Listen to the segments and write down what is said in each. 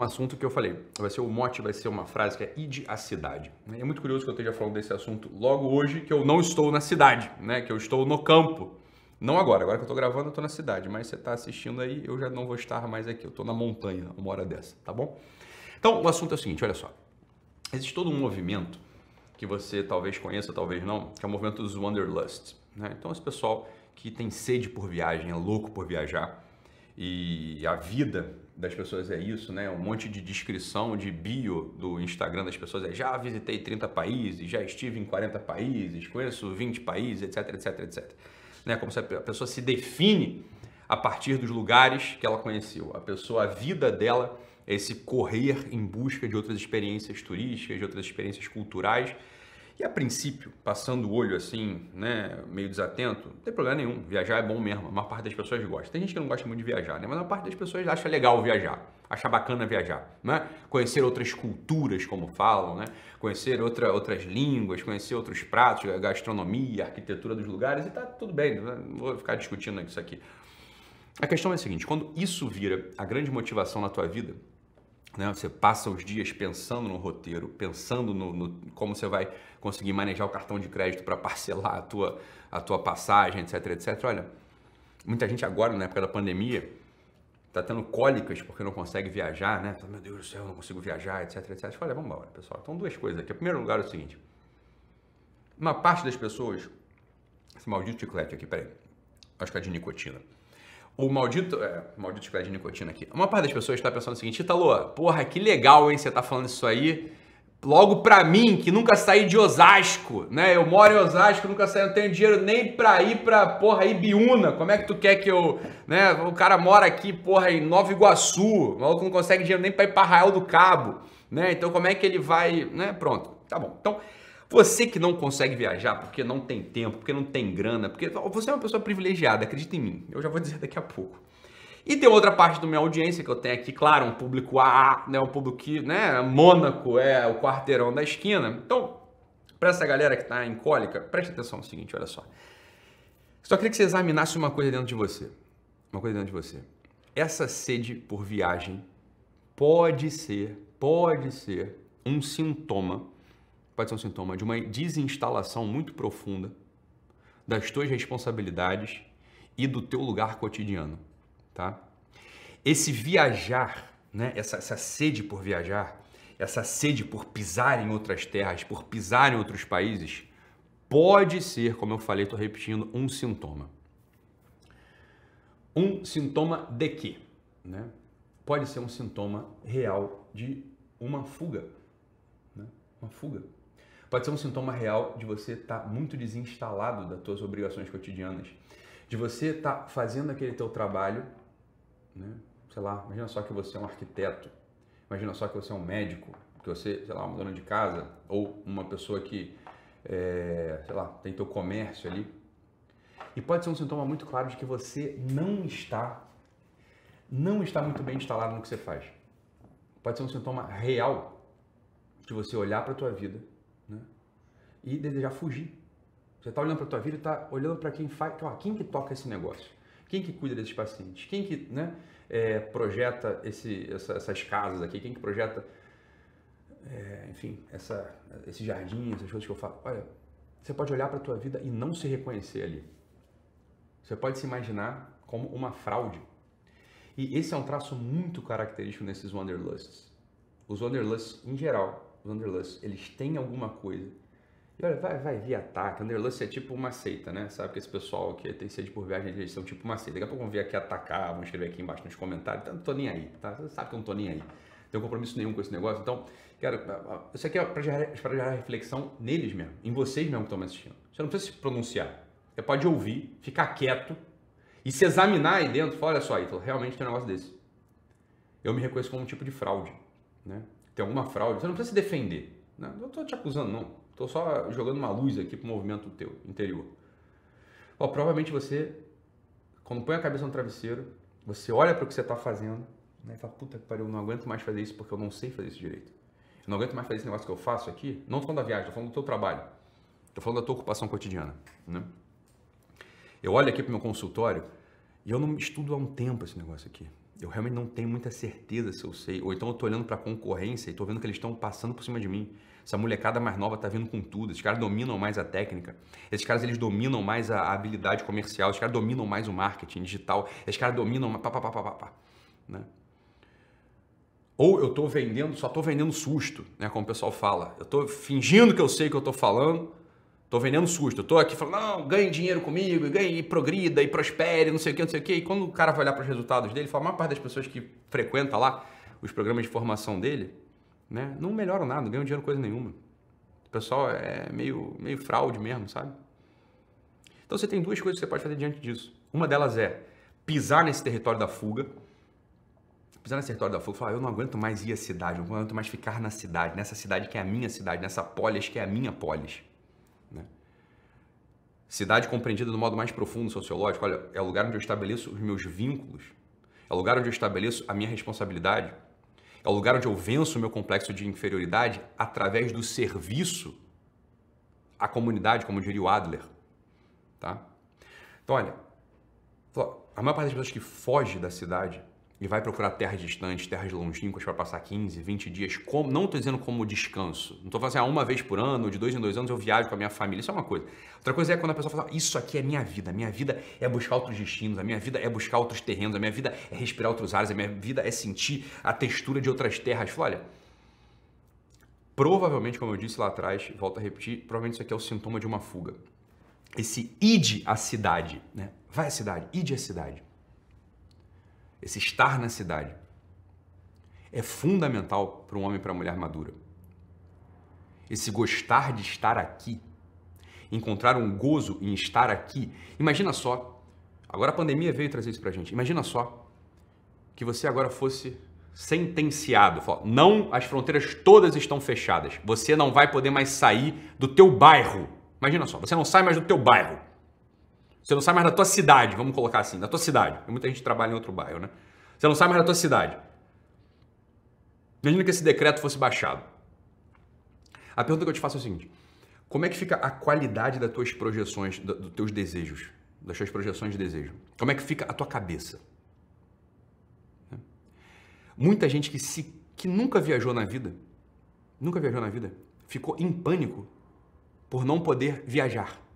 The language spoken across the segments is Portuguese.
um assunto que eu falei. Vai ser o mote, vai ser uma frase que é ide à cidade. É muito curioso que eu esteja falando desse assunto logo hoje, que eu não estou na cidade, né? Que eu estou no campo. Não agora, agora que eu estou gravando, eu estou na cidade, mas você está assistindo aí, eu já não vou estar mais aqui. Eu estou na montanha, uma hora dessa, tá bom? Então, o assunto é o seguinte, olha só. Existe todo um movimento que você talvez conheça, talvez não, que é o movimento dos wanderlusts. Né? Então, esse pessoal que tem sede por viagem, é louco por viajar, e a vida das pessoas é isso, né? Um monte de descrição de bio do Instagram das pessoas é já visitei 30 países, já estive em 40 países, conheço 20 países, etc, etc, etc. Né? Como se a pessoa se define a partir dos lugares que ela conheceu. A pessoa, a vida dela é esse correr em busca de outras experiências turísticas, de outras experiências culturais e a princípio, passando o olho assim, né, meio desatento, não tem problema nenhum. Viajar é bom mesmo. A maior parte das pessoas gosta. Tem gente que não gosta muito de viajar, né? Mas a maior parte das pessoas acha legal viajar, acha bacana viajar, né? Conhecer outras culturas, como falam, né? Conhecer outra, outras línguas, conhecer outros pratos, gastronomia, arquitetura dos lugares e tá tudo bem. Né? vou ficar discutindo isso aqui. A questão é a seguinte: quando isso vira a grande motivação na tua vida, né? Você passa os dias pensando no roteiro, pensando no, no como você vai conseguir manejar o cartão de crédito para parcelar a tua, a tua passagem, etc, etc. Olha, muita gente agora, na época da pandemia, está tendo cólicas porque não consegue viajar, né? Meu Deus do céu, não consigo viajar, etc, etc. Olha, vamos embora, pessoal. Então, duas coisas aqui. Em primeiro lugar é o seguinte. Uma parte das pessoas... Esse maldito chiclete aqui, peraí. Acho que é de nicotina. O maldito. É, maldito chiclete de nicotina aqui. Uma parte das pessoas está pensando o seguinte: Italo, porra, que legal, hein, você tá falando isso aí. Logo pra mim, que nunca saí de Osasco, né? Eu moro em Osasco, nunca saí, não tenho dinheiro nem pra ir pra, porra, Ibiúna. Como é que tu quer que eu, né? O cara mora aqui, porra, em Nova Iguaçu. O maluco não consegue dinheiro nem pra ir pra Arraial do Cabo, né? Então como é que ele vai, né? Pronto, tá bom. Então, você que não consegue viajar porque não tem tempo, porque não tem grana, porque você é uma pessoa privilegiada, acredita em mim. Eu já vou dizer daqui a pouco. E tem outra parte da minha audiência que eu tenho aqui, claro, um público A, né, um público que, né, Mônaco é o quarteirão da esquina. Então, para essa galera que está em cólica, preste atenção no seguinte, olha só. Só queria que você examinasse uma coisa dentro de você. Uma coisa dentro de você. Essa sede por viagem pode ser, pode ser um sintoma pode ser um sintoma de uma desinstalação muito profunda das tuas responsabilidades e do teu lugar cotidiano, tá? Esse viajar, né? Essa, essa sede por viajar, essa sede por pisar em outras terras, por pisar em outros países, pode ser, como eu falei, estou repetindo, um sintoma. Um sintoma de quê? Né? Pode ser um sintoma real de uma fuga. Né? Uma fuga. Pode ser um sintoma real de você estar tá muito desinstalado das suas obrigações cotidianas, de você estar tá fazendo aquele teu trabalho, né? sei lá, imagina só que você é um arquiteto, imagina só que você é um médico, que você, sei lá, uma dona de casa ou uma pessoa que, é, sei lá, tem teu comércio ali. E pode ser um sintoma muito claro de que você não está, não está muito bem instalado no que você faz. Pode ser um sintoma real de você olhar para a tua vida e desejar fugir. Você está olhando para a tua vida e está olhando para quem faz, quem que toca esse negócio, quem que cuida desses pacientes, quem que né, é, projeta esse, essa, essas casas aqui, quem que projeta, é, enfim, essa, esse jardim, essas coisas que eu falo. Olha, você pode olhar para a tua vida e não se reconhecer ali. Você pode se imaginar como uma fraude. E esse é um traço muito característico nesses wanderlusts. Os wanderlusts, em geral, os wanderlusts, eles têm alguma coisa e olha, vai, vai vir ataque. Underlust é tipo uma seita, né? Sabe que esse pessoal que tem sede por viagem, eles são tipo uma seita. Daqui a pouco vão vir aqui atacar, vão escrever aqui embaixo nos comentários. Então, não tô nem aí, tá? Você sabe que eu não tô nem aí. Não tenho compromisso nenhum com esse negócio. Então, cara, isso aqui é para gerar, pra gerar reflexão neles mesmo, em vocês mesmo que estão me assistindo. Você não precisa se pronunciar. Você pode ouvir, ficar quieto e se examinar aí dentro. Fala, olha só, aí, realmente tem um negócio desse. Eu me reconheço como um tipo de fraude, né? Tem alguma fraude. Você não precisa se defender. Né? Não estou te acusando, não. Estou só jogando uma luz aqui pro movimento teu interior. provavelmente você, quando põe a cabeça no travesseiro, você olha para o que você está fazendo né, e fala, puta que pariu, eu não aguento mais fazer isso porque eu não sei fazer isso direito. Eu não aguento mais fazer esse negócio que eu faço aqui. Não estou falando da viagem, estou falando do teu trabalho. Estou falando da tua ocupação cotidiana. Né? Eu olho aqui pro meu consultório e eu não estudo há um tempo esse negócio aqui eu realmente não tenho muita certeza se eu sei. Ou então eu tô olhando para a concorrência e tô vendo que eles estão passando por cima de mim. Essa molecada mais nova tá vindo com tudo. Esses caras dominam mais a técnica. Esses caras eles dominam mais a habilidade comercial. Esses caras dominam mais o marketing digital. Esses caras dominam pá, pá, pá, pá, pá, pá, né? Ou eu tô vendendo, só tô vendendo susto, né, como o pessoal fala. Eu tô fingindo que eu sei o que eu tô falando Tô vendendo susto. Eu tô aqui falando, não, ganhe dinheiro comigo, ganhe e progrida e prospere, não sei o que, não sei o que. E quando o cara vai olhar para os resultados dele, fala, a maior parte das pessoas que frequenta lá os programas de formação dele, né, não melhoram nada, não ganham dinheiro coisa nenhuma. O pessoal é meio, meio fraude mesmo, sabe? Então você tem duas coisas que você pode fazer diante disso. Uma delas é pisar nesse território da fuga, pisar nesse território da fuga, falar, ah, eu não aguento mais ir à cidade, eu não aguento mais ficar na cidade, nessa cidade que é a minha cidade, nessa polis que é a minha polis. Cidade compreendida do modo mais profundo sociológico, olha, é o lugar onde eu estabeleço os meus vínculos, é o lugar onde eu estabeleço a minha responsabilidade, é o lugar onde eu venço o meu complexo de inferioridade através do serviço à comunidade, como diria o Adler. Tá? Então, olha, a maior parte das pessoas que foge da cidade e vai procurar terras distantes, terras longínquas para passar 15, 20 dias, como, não estou dizendo como descanso. Não estou falando assim, ah, uma vez por ano, de dois em dois anos eu viajo com a minha família, isso é uma coisa. Outra coisa é quando a pessoa fala, isso aqui é minha vida, a minha vida é buscar outros destinos, a minha vida é buscar outros terrenos, a minha vida é respirar outros ares, a minha vida é sentir a textura de outras terras. Fala, olha, provavelmente, como eu disse lá atrás, volto a repetir, provavelmente isso aqui é o sintoma de uma fuga. Esse id à cidade, né? Vai à cidade, id à cidade esse estar na cidade, é fundamental para um homem e para uma mulher madura. Esse gostar de estar aqui, encontrar um gozo em estar aqui. Imagina só, agora a pandemia veio trazer isso para a gente. Imagina só que você agora fosse sentenciado, não, as fronteiras todas estão fechadas. Você não vai poder mais sair do teu bairro. Imagina só, você não sai mais do teu bairro. Você não sai mais da tua cidade, vamos colocar assim, da tua cidade. Muita gente trabalha em outro bairro, né? Você não sai mais da tua cidade. Imagina que esse decreto fosse baixado. A pergunta que eu te faço é o seguinte: como é que fica a qualidade das tuas projeções, dos teus desejos, das tuas projeções de desejo? Como é que fica a tua cabeça? Muita gente que, se, que nunca viajou na vida, nunca viajou na vida, ficou em pânico por não poder viajar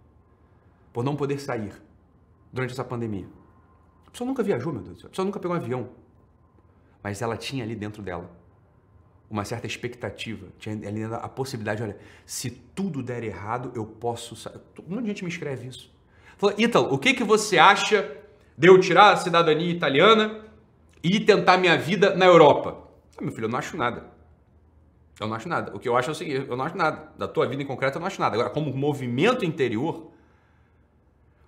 por não poder sair durante essa pandemia. A pessoa nunca viajou, meu Deus do céu. A pessoa nunca pegou um avião. Mas ela tinha ali dentro dela uma certa expectativa, tinha ali dentro a possibilidade, olha, se tudo der errado, eu posso sair. Um monte de gente me escreve isso. Fala, Ítalo, o que, que você acha de eu tirar a cidadania italiana e tentar minha vida na Europa? Ah, meu filho, eu não acho nada. Eu não acho nada. O que eu acho é o seguinte, eu não acho nada. Da tua vida em concreto, eu não acho nada. Agora, como movimento interior,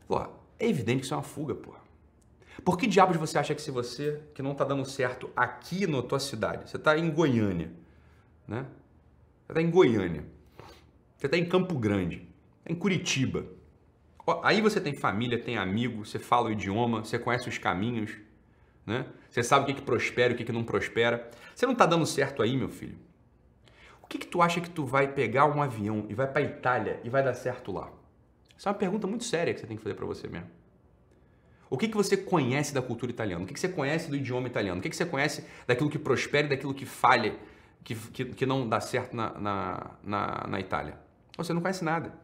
Pô, é evidente que isso é uma fuga, pô. Por que diabos você acha que se você, que não está dando certo aqui na tua cidade, você está em Goiânia, né? Você está em Goiânia, você está em Campo Grande, tá em Curitiba. Aí você tem família, tem amigo, você fala o idioma, você conhece os caminhos, né? Você sabe o que, é que prospera e o que, é que não prospera. Você não está dando certo aí, meu filho. O que, que tu acha que tu vai pegar um avião e vai para Itália e vai dar certo lá? Isso é uma pergunta muito séria que você tem que fazer para você mesmo. O que, que você conhece da cultura italiana? O que, que você conhece do idioma italiano? O que, que você conhece daquilo que prospera e daquilo que falha, que, que, que não dá certo na, na, na, na Itália? Você não conhece nada.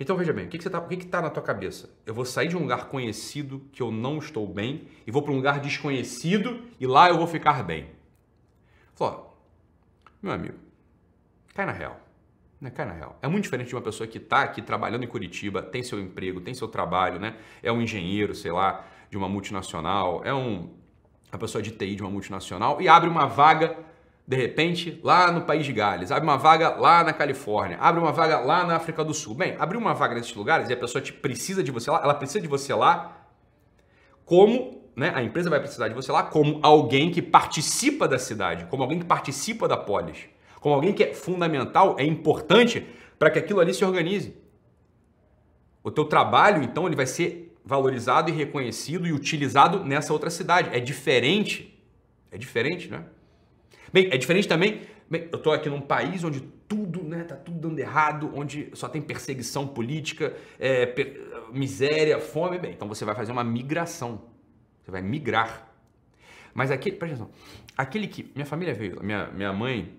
Então veja bem, o que está que, que tá na tua cabeça? Eu vou sair de um lugar conhecido que eu não estou bem e vou para um lugar desconhecido e lá eu vou ficar bem. Falou, meu amigo, cai na real. Né, cara, na real, é muito diferente de uma pessoa que está aqui trabalhando em Curitiba, tem seu emprego, tem seu trabalho, né? É um engenheiro, sei lá, de uma multinacional, é um, uma pessoa de TI de uma multinacional e abre uma vaga, de repente, lá no país de Gales, abre uma vaga lá na Califórnia, abre uma vaga lá na África do Sul. Bem, abrir uma vaga nesses lugares e a pessoa te precisa de você lá, ela precisa de você lá, como né, a empresa vai precisar de você lá, como alguém que participa da cidade, como alguém que participa da polis como alguém que é fundamental, é importante para que aquilo ali se organize. O teu trabalho, então, ele vai ser valorizado e reconhecido e utilizado nessa outra cidade. É diferente. É diferente, né? Bem, é diferente também. Bem, eu estou aqui num país onde tudo, né, tá tudo dando errado, onde só tem perseguição política, é, per miséria, fome. Bem, então você vai fazer uma migração. Você vai migrar. Mas aquele, presta atenção, aquele que. Minha família veio, minha, minha mãe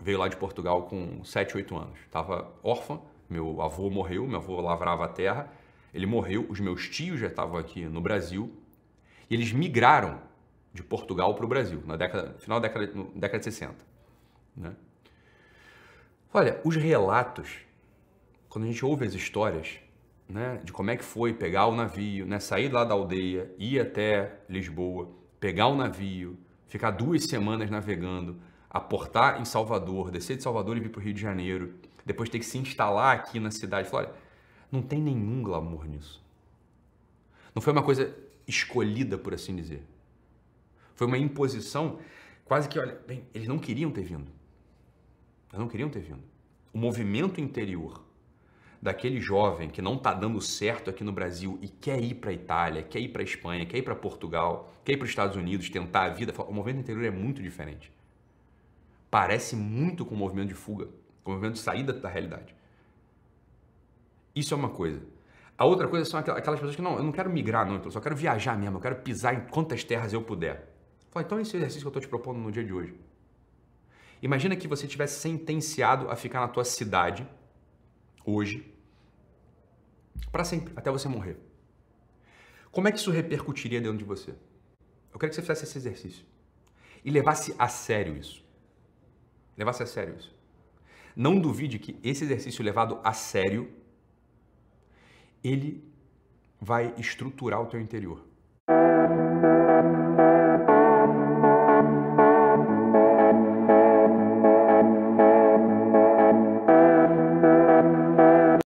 veio lá de Portugal com 7, 8 anos. Estava órfã, meu avô morreu, meu avô lavrava a terra, ele morreu, os meus tios já estavam aqui no Brasil e eles migraram de Portugal para o Brasil, na década, final da década, década de 60. Né? Olha, os relatos, quando a gente ouve as histórias, né, de como é que foi pegar o navio, né, sair lá da aldeia, ir até Lisboa, pegar o navio, ficar duas semanas navegando, aportar em Salvador, descer de Salvador e vir para o Rio de Janeiro, depois ter que se instalar aqui na cidade. olha, não tem nenhum glamour nisso. Não foi uma coisa escolhida, por assim dizer. Foi uma imposição quase que, olha, bem, eles não queriam ter vindo. Eles não queriam ter vindo. O movimento interior daquele jovem que não está dando certo aqui no Brasil e quer ir para a Itália, quer ir para a Espanha, quer ir para Portugal, quer ir para os Estados Unidos tentar a vida, o movimento interior é muito diferente parece muito com o movimento de fuga, com o movimento de saída da realidade. Isso é uma coisa. A outra coisa são aquelas pessoas que não, eu não quero migrar, não, eu só quero viajar mesmo, eu quero pisar em quantas terras eu puder. Fala, então esse exercício que eu estou te propondo no dia de hoje. Imagina que você tivesse sentenciado a ficar na tua cidade hoje para sempre, até você morrer. Como é que isso repercutiria dentro de você? Eu quero que você fizesse esse exercício e levasse a sério isso levasse a é sério isso. Não duvide que esse exercício levado a sério, ele vai estruturar o teu interior.